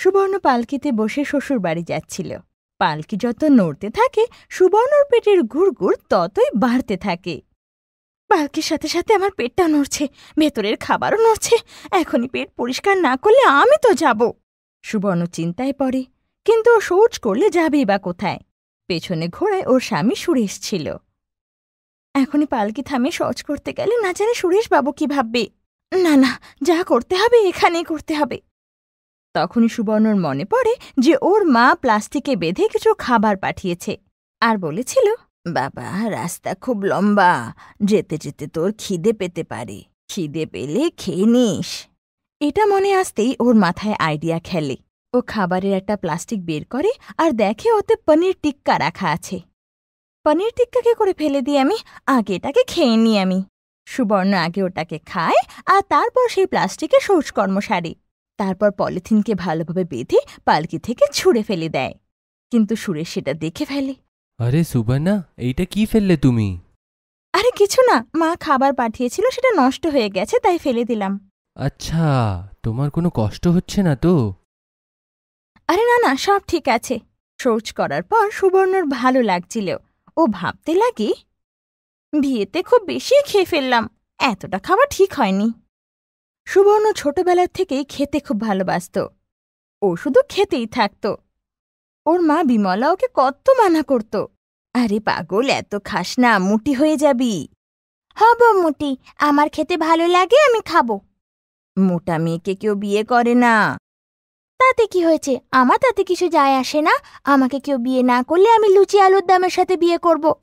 সুবর্ণ পালকিতে বসে শ্বশুর বাড়ি যাচ্ছিল পালকি যত নড়তে থাকে সুবর্ণর পেটের গুড়গুড় ততই বাড়তে থাকে পালকির সাথে সাথে আমার পেটটা নড়ছে ভেতরের খাবারও নড়ছে এখনই পেট পরিষ্কার না করলে আমি তো যাব সুবর্ণ চিন্তায় পড়ে কিন্তু শৌচ করলে যাবেই বা কোথায় পেছনে ঘোড়ায় ওর স্বামী সুরেশ ছিল এখনই পালকি থামে শৌচ করতে গেলে না জানে বাবু কি ভাববে না না যা করতে হবে এখানেই করতে হবে তখনই সুবর্ণর মনে পড়ে যে ওর মা প্লাস্টিকে বেঁধে কিছু খাবার পাঠিয়েছে আর বলেছিল বাবা রাস্তা খুব লম্বা যেতে যেতে তোর খিদে পেতে পারে খিদে পেলে খেয়ে নিস এটা মনে আসতেই ওর মাথায় আইডিয়া খেলে ও খাবারের একটা প্লাস্টিক বের করে আর দেখে ওতে পনির টিক্কা রাখা আছে পনির টিক্কাকে করে ফেলে দিই আমি আগে এটাকে খেয়ে নিই আমি সুবর্ণ আগে ওটাকে খায় আর তারপর সেই প্লাস্টিকে শৌচকর্ম সারি তারপর পলিথিনকে ভালোভাবে বেঁধে পালকি থেকে ছুঁড়ে ফেলে দেয় কিন্তু সুরেশ সেটা দেখে ফেলে আরে সুবর্ণা এইটা কি ফেললে তুমি আরে কিছু না মা খাবার পাঠিয়েছিল সেটা নষ্ট হয়ে গেছে তাই ফেলে দিলাম আচ্ছা তোমার কোনো কষ্ট হচ্ছে না তো আরে না না সব ঠিক আছে শৌচ করার পর সুবর্ণর ভালো লাগছিল ও ভাবতে লাগে বিয়েতে খুব বেশি খেয়ে ফেললাম এতটা খাওয়া ঠিক হয়নি সুবর্ণ ছোটবেলার থেকেই খেতে খুব ভালোবাসত ও শুধু খেতেই থাকত ওর মা বিমলা ওকে কত মানা করত আরে পাগল এত খাস না মুটি হয়ে যাবি হব মুটি আমার খেতে ভালো লাগে আমি খাব মোটা মেয়েকে কেউ বিয়ে করে না তাতে কি হয়েছে আমার তাতে কিছু যায় আসে না আমাকে কেউ বিয়ে না করলে আমি লুচি আলুর দামের সাথে বিয়ে করব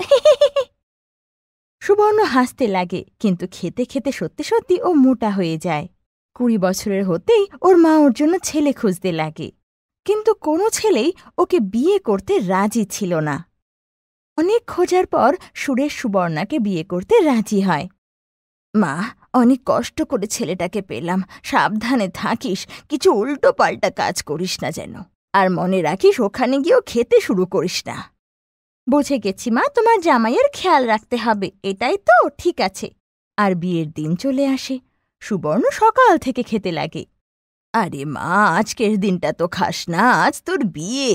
সুবর্ণ হাসতে লাগে কিন্তু খেতে খেতে সত্যি সত্যি ও মোটা হয়ে যায় কুড়ি বছরের হতেই ওর মা ওর জন্য ছেলে খুঁজতে লাগে কিন্তু কোনো ছেলেই ওকে বিয়ে করতে রাজি ছিল না অনেক খোঁজার পর সুরেশ সুবর্ণাকে বিয়ে করতে রাজি হয় মা অনেক কষ্ট করে ছেলেটাকে পেলাম সাবধানে থাকিস কিছু উল্টো পাল্টা কাজ করিস না যেন আর মনে রাখিস ওখানে গিয়েও খেতে শুরু করিস না বুঝে গেছি মা তোমার জামাইয়ের খেয়াল রাখতে হবে এটাই তো ঠিক আছে আর বিয়ের দিন চলে আসে সুবর্ণ সকাল থেকে খেতে লাগে আরে মা আজকের দিনটা তো খাস না আজ তোর বিয়ে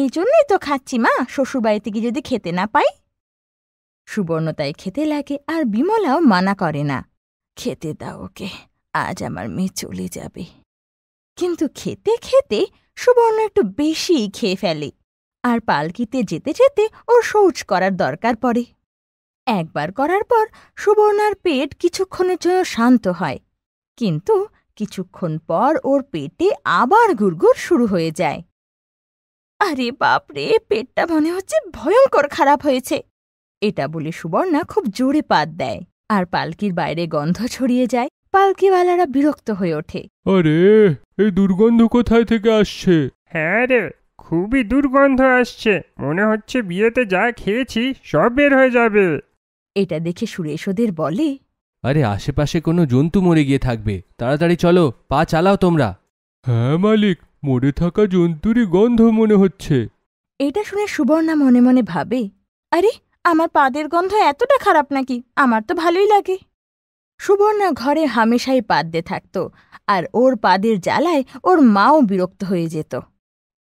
এই জন্যই তো খাচ্ছি মা শ্বশুরবাড়িতে গিয়ে যদি খেতে না পাই সুবর্ণ তাই খেতে লাগে আর বিমলাও মানা করে না খেতে দাও ওকে আজ আমার মেয়ে চলে যাবে কিন্তু খেতে খেতে সুবর্ণ একটু বেশিই খেয়ে ফেলে আর পালকিতে যেতে যেতে ওর শৌচ করার দরকার পড়ে একবার করার পর সুবর্ণার পেট কিছুক্ষণের জন্য শান্ত হয় কিন্তু কিছুক্ষণ পর ওর পেটে আবার গুড়গুড় শুরু হয়ে যায় আরে বাপরে পেটটা মনে হচ্ছে ভয়ঙ্কর খারাপ হয়েছে এটা বলে সুবর্ণা খুব জোরে পাত দেয় আর পালকির বাইরে গন্ধ ছড়িয়ে যায় পালকিওয়ালারা বিরক্ত হয়ে ওঠে আরে এই দুর্গন্ধ কোথায় থেকে আসছে হ্যাঁ রে খুবই দুর্গন্ধ আসছে মনে হচ্ছে বিয়েতে যা খেয়েছি সব বের হয়ে যাবে এটা দেখে সুরেশ ওদের বলে আরে আশেপাশে কোনো জন্তু মরে গিয়ে থাকবে তাড়াতাড়ি চলো পা চালাও তোমরা হ্যাঁ মালিক মরে থাকা জন্তুরই গন্ধ মনে হচ্ছে এটা শুনে সুবর্ণা মনে মনে ভাবে আরে আমার পাদের গন্ধ এতটা খারাপ নাকি আমার তো ভালোই লাগে সুবর্ণা ঘরে হামেশাই দিয়ে থাকত আর ওর পাদের জ্বালায় ওর মাও বিরক্ত হয়ে যেত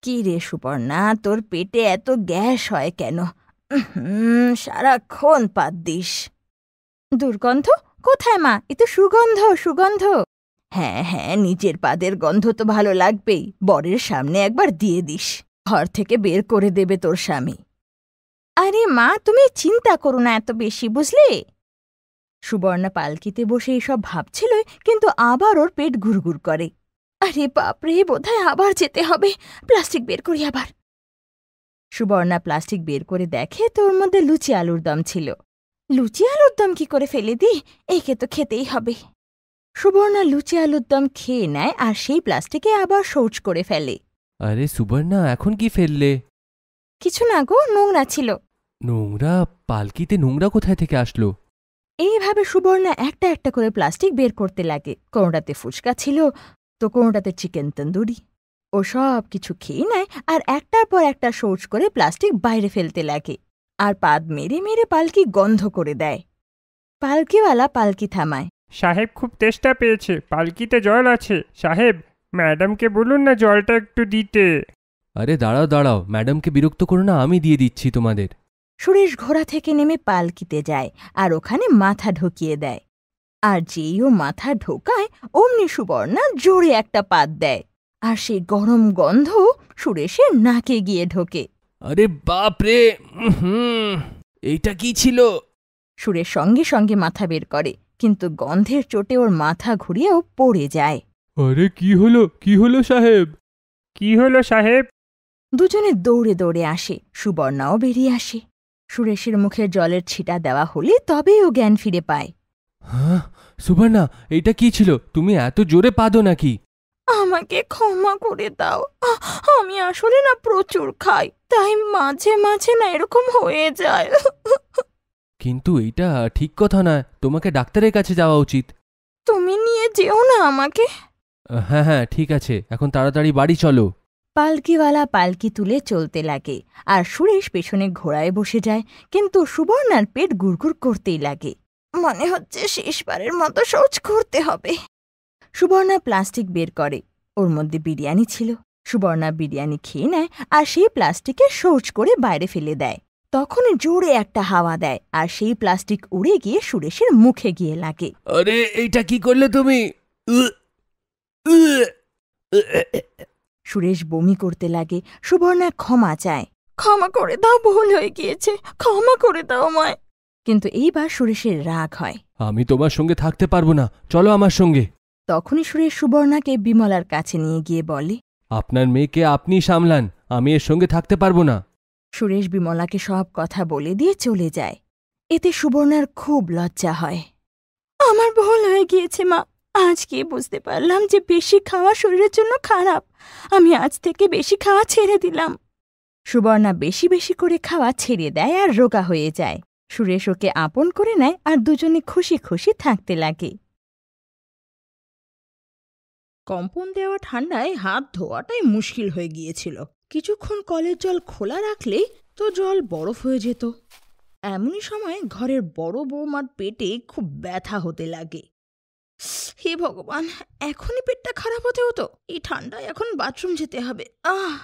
কি রে সুপর্ণা তোর পেটে এত গ্যাস হয় কেন সারাক্ষণ পাত দিস দুর্গন্ধ কোথায় মা এ তো সুগন্ধ সুগন্ধ হ্যাঁ হ্যাঁ নিজের পাদের গন্ধ তো ভালো লাগবেই বরের সামনে একবার দিয়ে দিস ঘর থেকে বের করে দেবে তোর স্বামী আরে মা তুমি চিন্তা করো না এত বেশি বুঝলে সুবর্ণা পালকিতে বসে এসব ভাবছিল কিন্তু আবার ওর পেট ঘুরঘুর করে আরে বাপরে বোধহয় আবার যেতে হবে প্লাস্টিক বের করি আবার সুবর্ণা প্লাস্টিক বের করে দেখে তোর মধ্যে লুচি আলুর দম ছিল লুচি আলুর দম কি করে ফেলে দি একে তো খেতেই হবে সুবর্ণা লুচি আলুর দম খেয়ে নেয় আর সেই প্লাস্টিকে আবার শৌচ করে ফেলে আরে সুবর্ণা এখন কি ফেললে কিছু না গো নোংরা ছিল নোংরা পালকিতে নোংরা কোথায় থেকে আসলো এইভাবে সুবর্ণা একটা একটা করে প্লাস্টিক বের করতে লাগে কোনোটাতে ফুচকা ছিল তো কোনোটাতে চিকেন তন্দুরি ও সব কিছু খেয়ে নেয় আর একটার পর একটা শৌচ করে প্লাস্টিক বাইরে ফেলতে লাগে আর পাদ মেরে মেরে পালকি গন্ধ করে দেয় পালকিওয়ালা পালকি থামায় সাহেব খুব তেষ্টা পেয়েছে পালকিতে জল আছে সাহেব ম্যাডামকে বলুন না জলটা একটু দিতে আরে দাঁড়াও দাঁড়াও ম্যাডামকে বিরক্ত করো না আমি দিয়ে দিচ্ছি তোমাদের সুরেশ ঘোড়া থেকে নেমে পালকিতে যায় আর ওখানে মাথা ঢুকিয়ে দেয় আর যেই ও মাথা ঢোকায় অমনি সুবর্ণা জোরে একটা পাত দেয় আর সেই গরম গন্ধ সুরেশের নাকে গিয়ে ঢোকে আরে বাপ রে এইটা কি ছিল সুরের সঙ্গে সঙ্গে মাথা বের করে কিন্তু গন্ধের চোটে ওর মাথা ঘুরিয়েও পড়ে যায় আরে কি হলো কি হলো সাহেব কি হলো সাহেব দুজনে দৌড়ে দৌড়ে আসে সুবর্ণাও বেরিয়ে আসে সুরেশের মুখে জলের ছিটা দেওয়া হলে তবেই ও জ্ঞান ফিরে পায় হ্যাঁ সুবর্ণা এটা কি ছিল তুমি এত জোরে পাদো নাকি আমাকে ক্ষমা করে দাও আমি আসলে না প্রচুর খাই তাই মাঝে মাঝে না এরকম হয়ে যায় কিন্তু এটা ঠিক কথা না তোমাকে ডাক্তারের কাছে যাওয়া উচিত তুমি নিয়ে যেও না আমাকে হ্যাঁ হ্যাঁ ঠিক আছে এখন তাড়াতাড়ি বাড়ি চলো পালকিওয়ালা পালকি তুলে চলতে লাগে আর সুরেশ পেছনে ঘোড়ায় বসে যায় কিন্তু সুবর্ণার পেট গুড়গুড় করতেই লাগে মনে হচ্ছে শেষবারের মতো শৌচ করতে হবে সুবর্ণা প্লাস্টিক বের করে ওর মধ্যে বিরিয়ানি ছিল সুবর্ণা বিরিয়ানি খেয়ে নেয় আর সেই প্লাস্টিকে শৌচ করে বাইরে ফেলে দেয় তখন জোরে একটা হাওয়া দেয় আর সেই প্লাস্টিক উড়ে গিয়ে সুরেশের মুখে গিয়ে লাগে আরে এইটা কি করলে তুমি সুরেশ বমি করতে লাগে সুবর্ণা ক্ষমা চায় ক্ষমা করে দাও ভুল হয়ে গিয়েছে ক্ষমা করে দাও আমায় কিন্তু এইবার সুরেশের রাগ হয় আমি তোমার সঙ্গে থাকতে পারবো না চলো আমার সঙ্গে তখনই সুরেশ সুবর্ণাকে বিমলার কাছে নিয়ে গিয়ে বলে আপনার মেয়েকে আপনি সামলান আমি এর সঙ্গে থাকতে পারবো না সুরেশ বিমলাকে সব কথা বলে দিয়ে চলে যায় এতে সুবর্ণার খুব লজ্জা হয় আমার ভুল হয়ে গিয়েছে মা আজ গিয়ে বুঝতে পারলাম যে বেশি খাওয়া শরীরের জন্য খারাপ আমি আজ থেকে বেশি খাওয়া ছেড়ে দিলাম সুবর্ণা বেশি বেশি করে খাওয়া ছেড়ে দেয় আর রোগা হয়ে যায় সুরেশ ওকে আপন করে নেয় আর দুজনে খুশি খুশি থাকতে লাগে কম্পন দেওয়া ঠান্ডায় হাত ধোয়াটাই মুশকিল হয়ে গিয়েছিল কিছুক্ষণ কলের জল খোলা রাখলে তো জল বরফ হয়ে যেত এমনই সময় ঘরের বড় বৌমার পেটে খুব ব্যথা হতে লাগে হে ভগবান এখনই পেটটা খারাপ হতে হতো এই ঠান্ডায় এখন বাথরুম যেতে হবে আহ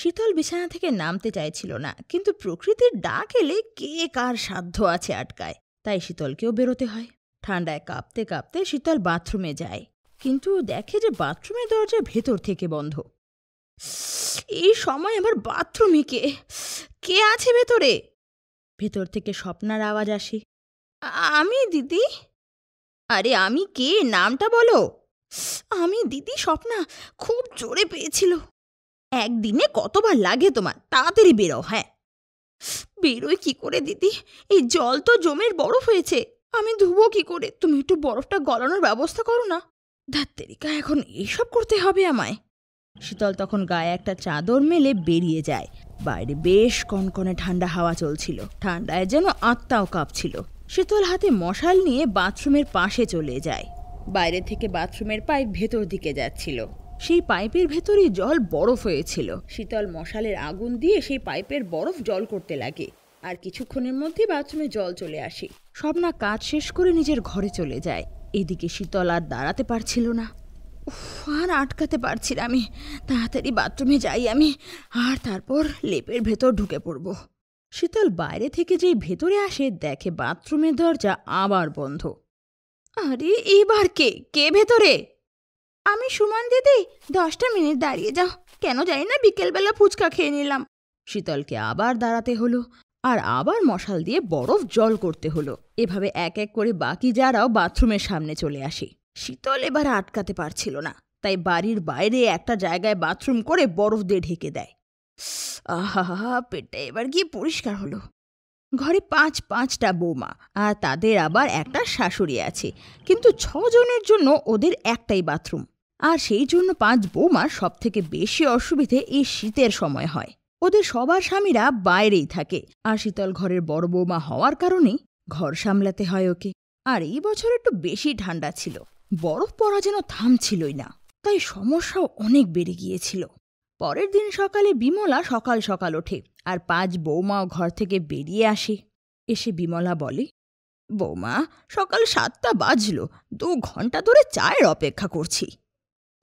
শীতল বিছানা থেকে নামতে চাইছিল না কিন্তু প্রকৃতির ডাক এলে কে কার সাধ্য আছে আটকায় তাই শীতলকেও বেরোতে হয় ঠান্ডায় কাঁপতে কাঁপতে শীতল বাথরুমে যায় কিন্তু দেখে যে বাথরুমের দরজা ভেতর থেকে বন্ধ এই সময় আবার বাথরুমে কে কে আছে ভেতরে ভেতর থেকে স্বপ্নার আওয়াজ আসে আমি দিদি আরে আমি কে নামটা বলো আমি দিদি স্বপ্না খুব জোরে পেয়েছিল একদিনে কতবার লাগে তোমার তাড়াতাড়ি বেরো হ্যাঁ বেরোই কি করে দিদি এই জল তো জমের বরফ হয়েছে আমি ধুবো কি করে তুমি একটু বরফটা গলানোর ব্যবস্থা করো না ধাত্তেরিকা এখন এসব করতে হবে আমায় শীতল তখন গায়ে একটা চাদর মেলে বেরিয়ে যায় বাইরে বেশ কনকনে ঠান্ডা হাওয়া চলছিল ঠান্ডায় যেন আত্মাও কাঁপছিল শীতল হাতে মশাল নিয়ে বাথরুমের পাশে চলে যায় বাইরে থেকে বাথরুমের পাইপ ভেতর দিকে যাচ্ছিল সেই পাইপের ভেতরে জল বরফ হয়েছিল শীতল মশালের আগুন দিয়ে সেই পাইপের বরফ জল করতে লাগে আর কিছুক্ষণের মধ্যে বাথরুমে জল চলে আসে স্বপ্না কাজ শেষ করে নিজের ঘরে চলে যায় এদিকে শীতল আর দাঁড়াতে পারছিল না আর আটকাতে পারছি আমি তাড়াতাড়ি বাথরুমে যাই আমি আর তারপর লেপের ভেতর ঢুকে পড়ব শীতল বাইরে থেকে যেই ভেতরে আসে দেখে বাথরুমের দরজা আবার বন্ধ আরে এবার কে কে ভেতরে আমি সুমন দিদি দশটা মিনিট দাঁড়িয়ে যাও কেন জানি না বিকেলবেলা ফুচকা খেয়ে নিলাম শীতলকে আবার দাঁড়াতে হলো আর আবার মশাল দিয়ে বরফ জল করতে হলো এভাবে এক এক করে বাকি যারাও বাথরুমের সামনে চলে আসে শীতল এবার আটকাতে পারছিল না তাই বাড়ির বাইরে একটা জায়গায় বাথরুম করে বরফ দিয়ে ঢেকে দেয় আহা পেটটা এবার গিয়ে পরিষ্কার হলো ঘরে পাঁচ পাঁচটা বৌমা আর তাদের আবার একটা শাশুড়ি আছে কিন্তু ছজনের জন্য ওদের একটাই বাথরুম আর সেই জন্য পাঁচ বৌমার সবথেকে বেশি অসুবিধে এই শীতের সময় হয় ওদের সবার স্বামীরা বাইরেই থাকে আর শীতল ঘরের বড় বৌমা হওয়ার কারণে ঘর সামলাতে হয় ওকে আর এই বছর একটু বেশি ঠান্ডা ছিল বরফ পড়া যেন থামছিলই না তাই সমস্যাও অনেক বেড়ে গিয়েছিল পরের দিন সকালে বিমলা সকাল সকাল ওঠে আর পাঁচ বৌমাও ঘর থেকে বেরিয়ে আসে এসে বিমলা বলে বৌমা সকাল সাতটা বাজল দু ঘন্টা ধরে চায়ের অপেক্ষা করছি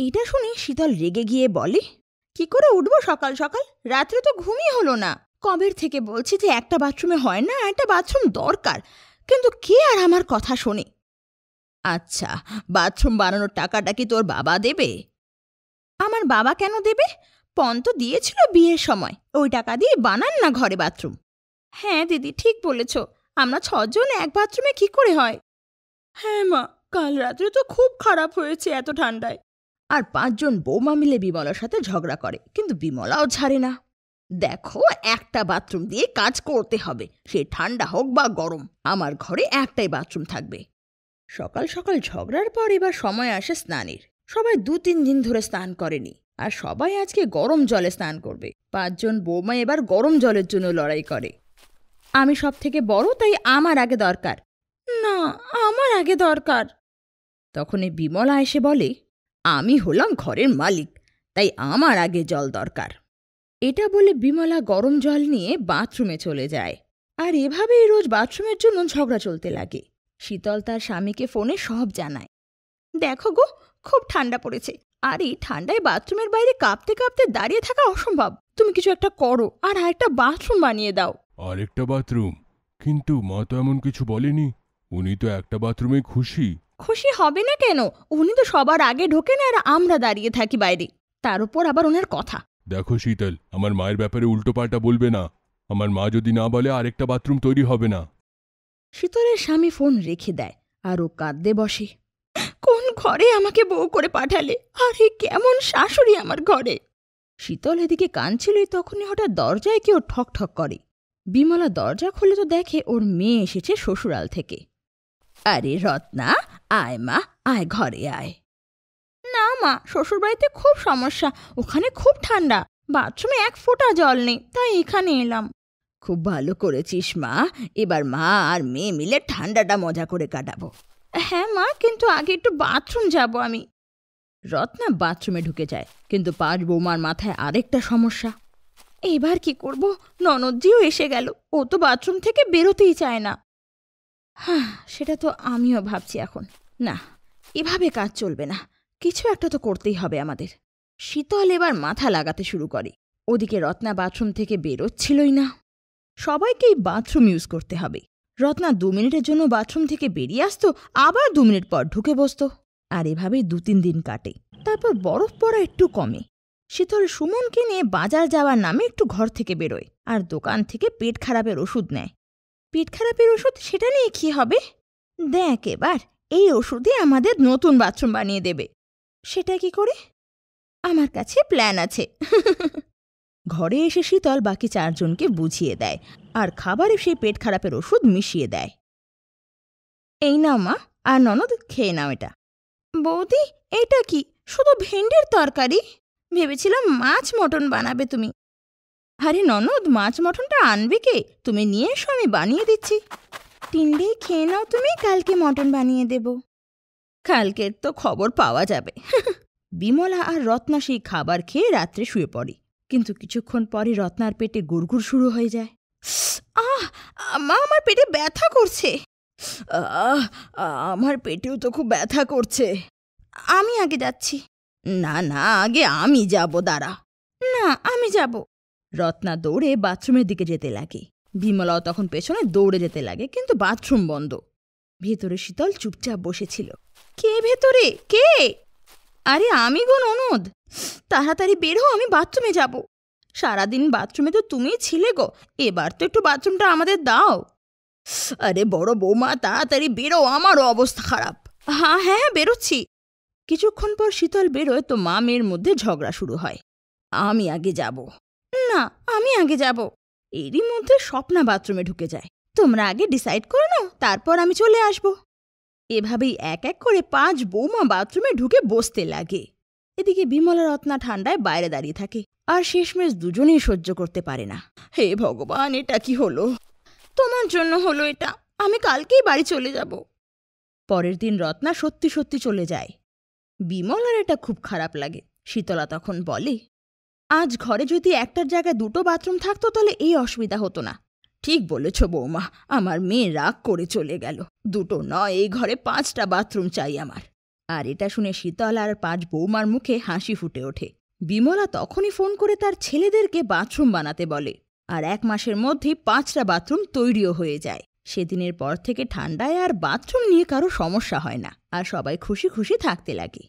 এটা শুনে শীতল রেগে গিয়ে বলে কি করে উঠব সকাল সকাল রাত্রে তো ঘুমই হলো না কবের থেকে বলছি যে একটা বাথরুমে হয় না একটা বাথরুম দরকার কিন্তু কে আর আমার কথা শোনে আচ্ছা বাথরুম বানানোর টাকাটা কি তোর বাবা দেবে আমার বাবা কেন দেবে পণ তো দিয়েছিল বিয়ের সময় ওই টাকা দিয়ে বানান না ঘরে বাথরুম হ্যাঁ দিদি ঠিক বলেছ আমরা ছজন এক বাথরুমে কি করে হয় হ্যাঁ মা কাল রাত্রে তো খুব খারাপ হয়েছে এত ঠান্ডায় আর পাঁচজন বৌমা মিলে বিমলার সাথে ঝগড়া করে কিন্তু বিমলাও ছাড়ে না দেখো একটা বাথরুম দিয়ে কাজ করতে হবে সে ঠান্ডা হোক বা গরম আমার ঘরে একটাই বাথরুম থাকবে সকাল সকাল ঝগড়ার পর এবার সময় আসে স্নানের সবাই দু তিন দিন ধরে স্নান করেনি আর সবাই আজকে গরম জলে স্নান করবে পাঁচজন বৌমা এবার গরম জলের জন্য লড়াই করে আমি সব থেকে বড় তাই আমার আগে দরকার না আমার আগে দরকার তখন বিমলা এসে বলে আমি হলাম ঘরের মালিক তাই আমার আগে জল দরকার এটা বলে বিমলা গরম জল নিয়ে বাথরুমে চলে যায় আর এভাবেই রোজ বাথরুমের জন্য ঝগড়া চলতে লাগে শীতল তার স্বামীকে ফোনে সব জানায় দেখো গো খুব ঠান্ডা পড়েছে আর এই ঠান্ডায় বাথরুমের বাইরে কাঁপতে কাঁপতে দাঁড়িয়ে থাকা অসম্ভব তুমি কিছু একটা করো আর একটা বাথরুম বানিয়ে দাও আরেকটা বাথরুম কিন্তু মা তো এমন কিছু বলেনি উনি তো একটা বাথরুমে খুশি খুশি হবে না কেন উনি তো সবার আগে ঢোকেন আর আমরা দাঁড়িয়ে থাকি বাইরে তার উপর আবার ওনার কথা দেখো শীতল আমার মায়ের ব্যাপারে উল্টো পাল্টা বলবে না আমার মা যদি না বলে আরেকটা বাথরুম তৈরি হবে না শীতলের স্বামী ফোন রেখে দেয় আর ও কাঁদতে বসে কোন ঘরে আমাকে বউ করে পাঠালে আরে কেমন শাশুড়ি আমার ঘরে শীতল এদিকে কাঁদছিলই তখনই হঠাৎ দরজায় কেউ ঠক ঠক করে বিমলা দরজা খুলে তো দেখে ওর মেয়ে এসেছে শ্বশুরাল থেকে আরে রত্না আয় মা আয় ঘরে আয় না মা শ্বশুরবাড়িতে খুব সমস্যা ওখানে খুব ঠান্ডা বাথরুমে এক ফোঁটা জল নেই তাই এখানে এলাম খুব ভালো করেছিস মা এবার মা আর মেয়ে মিলে ঠান্ডাটা মজা করে কাটাবো হ্যাঁ মা কিন্তু আগে একটু বাথরুম যাব আমি রত্না বাথরুমে ঢুকে যায় কিন্তু পাঁচ বৌমার মাথায় আরেকটা সমস্যা এবার কি করব ননদজিও এসে গেল ও তো বাথরুম থেকে বেরোতেই চায় না হ্যাঁ সেটা তো আমিও ভাবছি এখন না এভাবে কাজ চলবে না কিছু একটা তো করতেই হবে আমাদের শীতল এবার মাথা লাগাতে শুরু করে ওদিকে রত্না বাথরুম থেকে বেরোচ্ছিলই না সবাইকেই বাথরুম ইউজ করতে হবে রত্না দু মিনিটের জন্য বাথরুম থেকে বেরিয়ে আসতো আবার দু মিনিট পর ঢুকে বসত আর এভাবেই দু তিন দিন কাটে তারপর বরফ পড়া একটু কমে শীতল সুমনকে নিয়ে বাজার যাওয়ার নামে একটু ঘর থেকে বেরোয় আর দোকান থেকে পেট খারাপের ওষুধ নেয় পেট খারাপের ওষুধ সেটা নিয়ে কী হবে দেখ এবার এই ওষুধে আমাদের নতুন বাথরুম বানিয়ে দেবে সেটা কি করে আমার কাছে প্ল্যান আছে ঘরে এসে শীতল বাকি চারজনকে বুঝিয়ে দেয় আর খাবারে সেই পেট খারাপের ওষুধ মিশিয়ে দেয় এই নাও মা আর ননদ খেয়ে নাও এটা বৌদি এটা কি শুধু ভেন্ডের তরকারি ভেবেছিলাম মাছ মটন বানাবে তুমি আরে ননদ মাছ মটনটা আনবে কে তুমি নিয়ে এসো আমি বানিয়ে দিচ্ছি তিনডেই খেয়ে নাও তুমি কালকে মটন বানিয়ে দেব কালকের তো খবর পাওয়া যাবে বিমলা আর রত্না সেই খাবার খেয়ে রাত্রে শুয়ে পড়ে কিন্তু কিছুক্ষণ পরে রত্নার পেটে গুড়গুড় শুরু হয়ে যায় আহ মা আমার পেটে ব্যথা করছে আমার পেটেও তো খুব ব্যথা করছে আমি আগে যাচ্ছি না না আগে আমি যাব দাঁড়া না আমি যাব রত্না দৌড়ে বাথরুমের দিকে যেতে লাগে বিমলাও তখন পেছনে দৌড়ে যেতে লাগে কিন্তু বাথরুম বন্ধ ভেতরে শীতল চুপচাপ বসেছিল কে ভেতরে কে আরে আমি গো ননদ তাড়াতাড়ি বের হো আমি বাথরুমে যাব সারাদিন বাথরুমে তো তুমি ছিলে গো এবার তো একটু বাথরুমটা আমাদের দাও আরে বড় বৌমা তাড়াতাড়ি বেরো আমারও অবস্থা খারাপ হ্যাঁ হ্যাঁ বেরোচ্ছি কিছুক্ষণ পর শীতল বেরোয় তো মা মেয়ের মধ্যে ঝগড়া শুরু হয় আমি আগে যাব না আমি আগে যাব এরই মধ্যে স্বপ্না বাথরুমে ঢুকে যায় তোমরা আগে ডিসাইড করে নাও তারপর আমি চলে আসব এভাবেই এক এক করে পাঁচ বৌমা বাথরুমে ঢুকে বসতে লাগে এদিকে বিমলা রত্না ঠান্ডায় বাইরে দাঁড়িয়ে থাকে আর শেষমেশ দুজনেই সহ্য করতে পারে না হে ভগবান এটা কি হলো তোমার জন্য হলো এটা আমি কালকেই বাড়ি চলে যাব পরের দিন রত্না সত্যি সত্যি চলে যায় বিমলার এটা খুব খারাপ লাগে শীতলা তখন বলে আজ ঘরে যদি একটার জায়গায় দুটো বাথরুম থাকতো তাহলে এই অসুবিধা হতো না ঠিক বলেছ বৌমা আমার মেয়ে রাগ করে চলে গেল দুটো নয় এই ঘরে পাঁচটা বাথরুম চাই আমার আর এটা শুনে শীতল আর পাঁচ বৌমার মুখে হাসি ফুটে ওঠে বিমলা তখনই ফোন করে তার ছেলেদেরকে বাথরুম বানাতে বলে আর এক মাসের মধ্যে পাঁচটা বাথরুম তৈরিও হয়ে যায় সেদিনের পর থেকে ঠান্ডায় আর বাথরুম নিয়ে কারো সমস্যা হয় না আর সবাই খুশি খুশি থাকতে লাগে